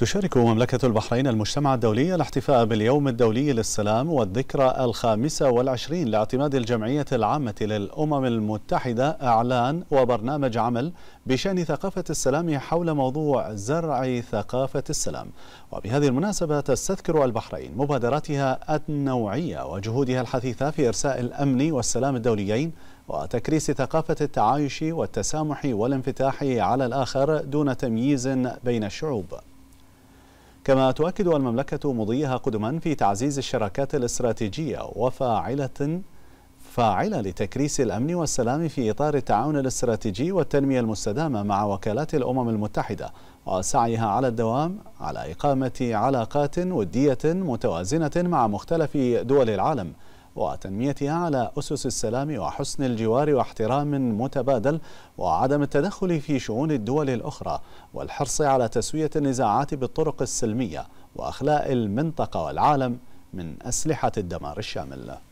تشارك مملكة البحرين المجتمع الدولي الاحتفاء باليوم الدولي للسلام والذكرى الخامسة والعشرين لاعتماد الجمعية العامة للأمم المتحدة أعلان وبرنامج عمل بشأن ثقافة السلام حول موضوع زرع ثقافة السلام وبهذه المناسبة تستذكر البحرين مبادراتها النوعية وجهودها الحثيثة في إرساء الأمن والسلام الدوليين وتكريس ثقافة التعايش والتسامح والانفتاح على الآخر دون تمييز بين الشعوب كما تؤكد المملكة مضيها قدما في تعزيز الشراكات الاستراتيجية وفاعلة فاعلة لتكريس الأمن والسلام في إطار التعاون الاستراتيجي والتنمية المستدامة مع وكالات الأمم المتحدة وسعيها على الدوام على إقامة علاقات ودية متوازنة مع مختلف دول العالم وتنميتها على أسس السلام وحسن الجوار واحترام متبادل وعدم التدخل في شؤون الدول الأخرى والحرص على تسوية النزاعات بالطرق السلمية وأخلاء المنطقة والعالم من أسلحة الدمار الشامل